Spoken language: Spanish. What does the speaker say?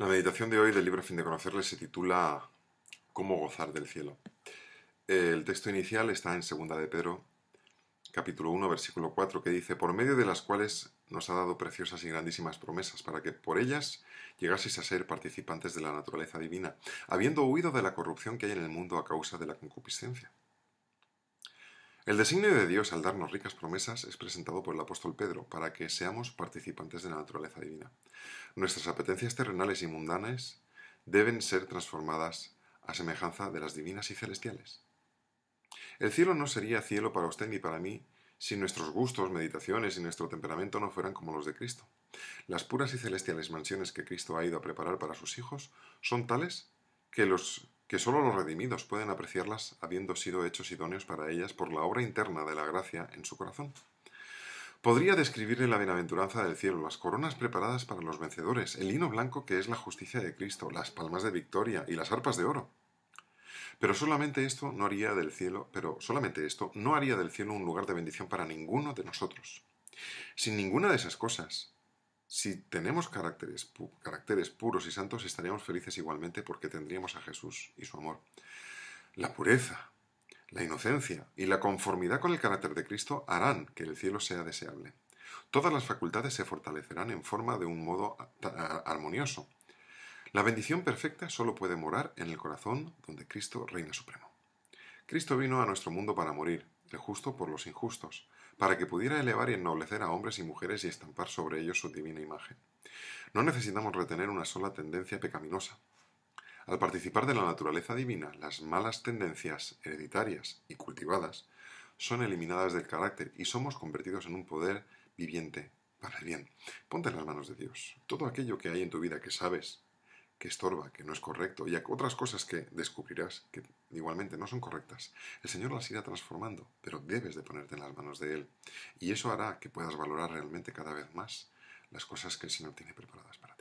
La meditación de hoy del libro a Fin de Conocerle se titula Cómo gozar del cielo. El texto inicial está en Segunda de Pedro, capítulo 1, versículo 4, que dice, por medio de las cuales nos ha dado preciosas y grandísimas promesas, para que por ellas llegaseis a ser participantes de la naturaleza divina, habiendo huido de la corrupción que hay en el mundo a causa de la concupiscencia. El designio de Dios al darnos ricas promesas es presentado por el apóstol Pedro para que seamos participantes de la naturaleza divina. Nuestras apetencias terrenales y mundanas deben ser transformadas a semejanza de las divinas y celestiales. El cielo no sería cielo para usted ni para mí si nuestros gustos, meditaciones y nuestro temperamento no fueran como los de Cristo. Las puras y celestiales mansiones que Cristo ha ido a preparar para sus hijos son tales que los que sólo los redimidos pueden apreciarlas habiendo sido hechos idóneos para ellas por la obra interna de la gracia en su corazón. Podría describirle la bienaventuranza del cielo, las coronas preparadas para los vencedores, el lino blanco que es la justicia de Cristo, las palmas de victoria y las arpas de oro. Pero solamente esto no haría del cielo, pero solamente esto no haría del cielo un lugar de bendición para ninguno de nosotros. Sin ninguna de esas cosas, si tenemos caracteres, caracteres puros y santos, estaríamos felices igualmente porque tendríamos a Jesús y su amor. La pureza, la inocencia y la conformidad con el carácter de Cristo harán que el cielo sea deseable. Todas las facultades se fortalecerán en forma de un modo armonioso. La bendición perfecta solo puede morar en el corazón donde Cristo reina supremo. Cristo vino a nuestro mundo para morir, el justo por los injustos, para que pudiera elevar y ennoblecer a hombres y mujeres y estampar sobre ellos su divina imagen. No necesitamos retener una sola tendencia pecaminosa. Al participar de la naturaleza divina, las malas tendencias hereditarias y cultivadas son eliminadas del carácter y somos convertidos en un poder viviente para el bien. Ponte en las manos de Dios. Todo aquello que hay en tu vida que sabes que estorba, que no es correcto, y otras cosas que descubrirás que igualmente no son correctas. El Señor las irá transformando, pero debes de ponerte en las manos de Él, y eso hará que puedas valorar realmente cada vez más las cosas que el Señor tiene preparadas para ti.